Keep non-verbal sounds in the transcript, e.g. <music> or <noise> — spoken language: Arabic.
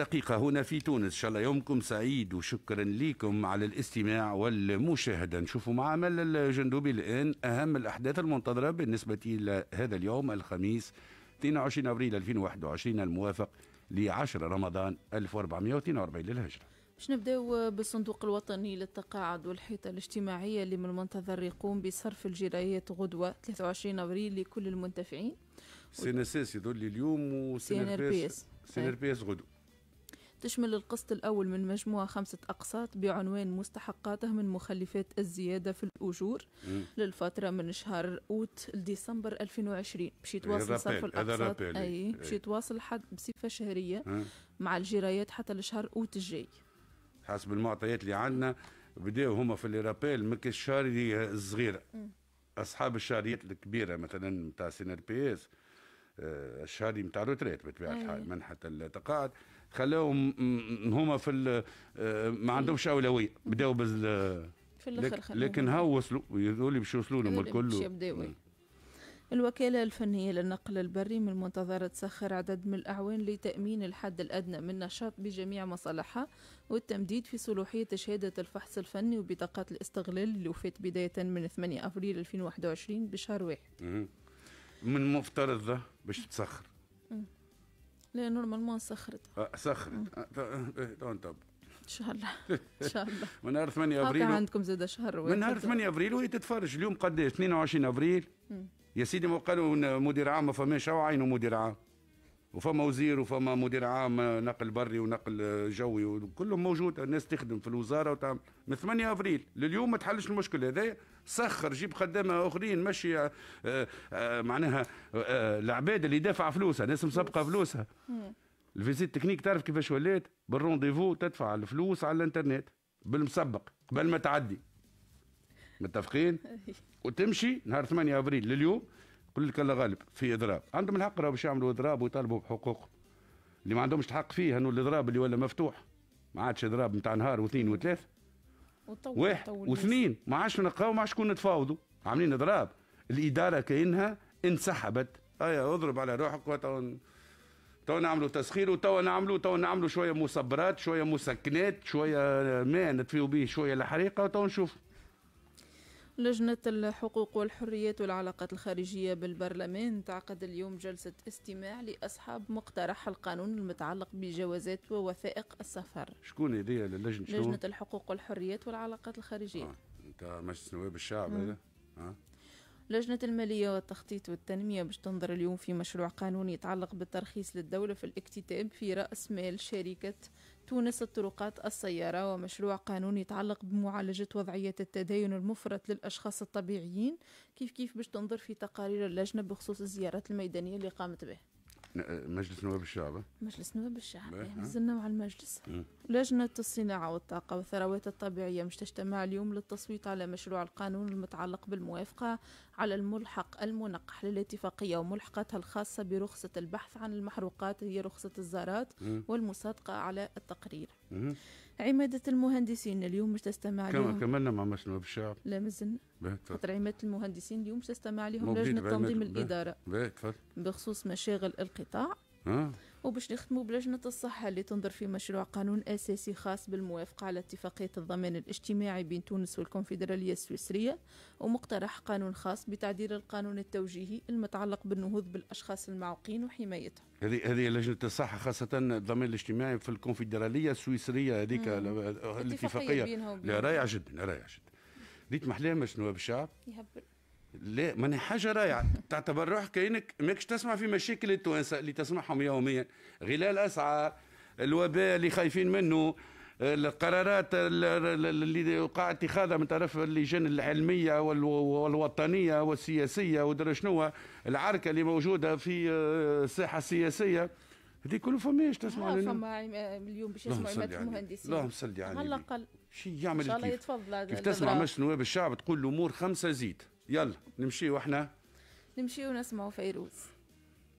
دقيقة هنا في تونس إن شاء الله يومكم سعيد وشكرا لكم على الاستماع والمشاهدة نشوفوا مع عمل الجندوبي الآن أهم الأحداث المنتظرة بالنسبة لهذا اليوم الخميس 22 أبريل 2021 الموافق ل 10 رمضان 1442 للهجرة باش نبداو بالصندوق الوطني للتقاعد والحيطة الاجتماعية اللي من المنتظر يقوم بصرف الجرايات غدوة 23 أبريل لكل المنتفعين سي ان اس اس اليوم وسي ان ار بي ان ار بي اس غدوة تشمل القسط الأول من مجموعة خمسة أقساط بعنوان مستحقاته من مخلفات الزيادة في الأجور مم. للفترة من شهر أوت لديسمبر 2020 باش يتواصل صرف الأقساط أي باش يتواصل حد بصفة شهرية مم. مع الجرايات حتى لشهر أوت الجاي حسب المعطيات اللي عندنا بداوا هما في الرابيل من الشهر الصغيرة أصحاب الشهريات الكبيرة مثلا نتاع سي بي اس آه، الشهري نتاع روتريت بطبيعه الحال إيه. منحه التقاعد خلاهم هما في آه، ما عندهمش اولويه بداوا بال في الاخر لكن ها وصلوا يقول لي باش يوصلوا لهم الكل الوكالة الفنية للنقل البري من المنتظرة تسخر عدد من الأعوان لتأمين الحد الأدنى من نشاط بجميع مصالحها والتمديد في صلوحية شهادة الفحص الفني وبطاقات الاستغلال اللي وفات بداية من 8 أبريل 2021 بشهر واحد. من المفترض ده باش تسخر لا نورمالمون سخرت آه، سخرت تنطب آه، آه، ان شاء الله <laughs> ان شاء الله من نهار 8 افريل عندكم زاد شهر من نهار 8 افريل وهي تتفرج اليوم قداش 22 افريل يا سيدي ما قالوا مدير عام ما فماش عينه مدير عام وفما وزير وفما مدير عام نقل بري ونقل جوي وكلهم موجود الناس تخدم في الوزاره وتعمل من 8 افريل لليوم ما تحلش المشكل هذا سخر جيب خدامه اخرين مشي آآ آه، آآ آه، معناها آه، العباد اللي دافعه فلوسها ناس مسابقه فلوسها الفيزيت تكنيك تعرف كيفاش ولات بالرونديفو تدفع الفلوس على الانترنت بالمسبق قبل ما تعدي متفقين <laughs> وتمشي نهار 8 افريل لليوم قل لك الله غالب في اضراب عندهم الحق راهو باش يعملوا اضراب ويطالبوا بحقوقهم اللي ما عندهمش الحق فيه انه الاضراب اللي ولا مفتوح ما عادش اضراب نتاع نهار واثنين وثلاث واحد واثنين ما عادش نلقاو ما عادش كون نتفاوضوا عاملين اضراب الاداره كانها انسحبت ايا أيوة، اضرب على روحك وتو تو نعملوا تسخير وتو نعملوا تو نعملوا شويه مصبرات شويه مسكنات شويه ماء نطفيو به شويه الحريقه وتو نشوفوا لجنة الحقوق والحريات والعلاقات الخارجية بالبرلمان تعقد اليوم جلسة استماع لأصحاب مقترح القانون المتعلق بجوازات ووثائق السفر شكون هذه اللجنة شنو؟ لجنة الحقوق والحريات والعلاقات الخارجية آه. انت مجلس نواب الشعب هذا؟ آه. لجنة المالية والتخطيط والتنمية باش تنظر اليوم في مشروع قانون يتعلق بالترخيص للدولة في الاكتتاب في رأس مال شركة تونس الطرقات السيارة ومشروع قانون يتعلق بمعالجة وضعية التدين المفرط للأشخاص الطبيعيين كيف كيف باش تنظر في تقارير اللجنة بخصوص الزيارات الميدانية اللي قامت به مجلس نواب الشعب مجلس نواب الشعب نزلنا مع المجلس لجنة الصناعة والطاقة والثروات الطبيعية مش تجتمع اليوم للتصويت على مشروع القانون المتعلق بالموافقة على الملحق المنقح للاتفاقية وملحقاتها الخاصة برخصة البحث عن المحروقات هي رخصة الزارات والمصادقة على التقرير عمادة المهندسين اليوم مش تستمع كم لهم كملنا مع مجلس نواب الشعب لا مازلنا خاطر عمادة المهندسين اليوم مش تستمع لهم لجنة تنظيم الإدارة بخصوص مشاغل القيادة القطاع آه. وباش نخدموا بلجنة الصحة اللي تنظر في مشروع قانون أساسي خاص بالموافقة على اتفاقية الضمان الاجتماعي بين تونس والكونفدرالية السويسرية ومقترح قانون خاص بتعديل القانون التوجيهي المتعلق بالنهوض بالأشخاص المعوقين وحمايتهم هذه هذه لجنة الصحة خاصة الضمان الاجتماعي في الكونفدرالية السويسرية هذيك الاتفاقية لا رائعة جدا رائعة جدا ريت محلاها شنو بالشعب يهبل لا ماني حاجه رايعه تعتبر روحك كانك ماكش تسمع في مشاكل التوانسه اللي تسمعهم يوميا غلاء الاسعار الوباء اللي خايفين منه القرارات اللي وقع اتخاذها من طرف اللجان العلميه والوطنيه والسياسيه ودرا شنو العركه اللي موجوده في آه، الساحه السياسيه هذه كله فماش تسمع آه، فما آه، اليوم باش يسمعوا عماد المهندسين اللهم صل على النبي على الاقل شي يعمل ان شاء الله يتفضل كيف تسمع مجلس نواب الشعب تقول الامور خمسه زيد يلا نمشي واحنا نمشي ونسمعوا فيروز